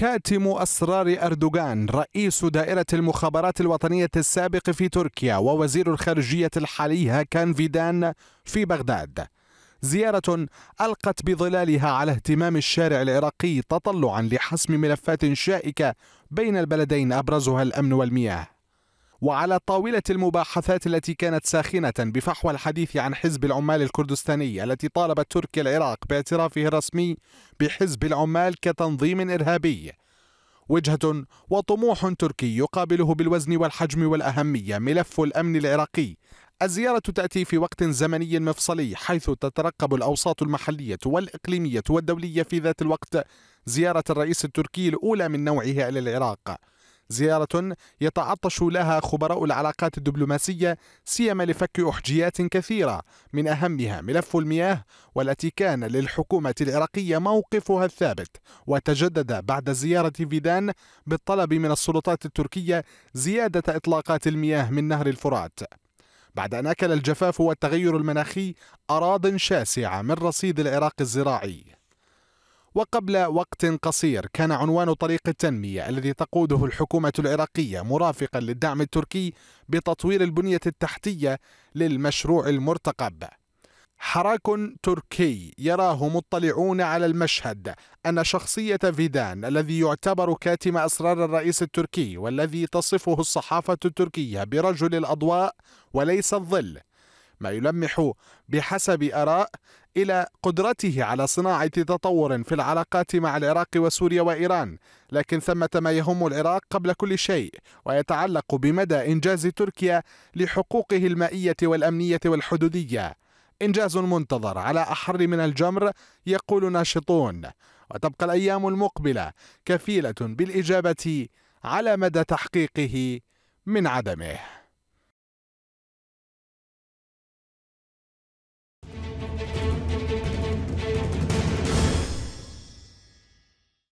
كاتم أسرار أردوغان رئيس دائرة المخابرات الوطنية السابق في تركيا ووزير الخارجية الحالي هاكان فيدان في بغداد زيارة ألقت بظلالها على اهتمام الشارع العراقي تطلعا لحسم ملفات شائكة بين البلدين أبرزها الأمن والمياه وعلى طاولة المباحثات التي كانت ساخنة بفحوى الحديث عن حزب العمال الكردستاني التي طالبت تركيا العراق باعترافه الرسمي بحزب العمال كتنظيم إرهابي وجهة وطموح تركي يقابله بالوزن والحجم والأهمية ملف الأمن العراقي الزيارة تأتي في وقت زمني مفصلي حيث تترقب الأوساط المحلية والإقليمية والدولية في ذات الوقت زيارة الرئيس التركي الأولى من نوعه إلى العراق زيارة يتعطش لها خبراء العلاقات الدبلوماسية سيما لفك أحجيات كثيرة من أهمها ملف المياه والتي كان للحكومة العراقية موقفها الثابت وتجدد بعد زيارة فيدان بالطلب من السلطات التركية زيادة إطلاقات المياه من نهر الفرات بعد أن أكل الجفاف والتغير المناخي أراض شاسعة من رصيد العراق الزراعي وقبل وقت قصير كان عنوان طريق التنمية الذي تقوده الحكومة العراقية مرافقا للدعم التركي بتطوير البنية التحتية للمشروع المرتقب حراك تركي يراه مطلعون على المشهد أن شخصية فيدان الذي يعتبر كاتم أسرار الرئيس التركي والذي تصفه الصحافة التركية برجل الأضواء وليس الظل ما يلمح بحسب آراء إلى قدرته على صناعة تطور في العلاقات مع العراق وسوريا وإيران لكن ثمة ما يهم العراق قبل كل شيء ويتعلق بمدى إنجاز تركيا لحقوقه المائية والأمنية والحدودية إنجاز منتظر على أحر من الجمر يقول ناشطون وتبقى الأيام المقبلة كفيلة بالإجابة على مدى تحقيقه من عدمه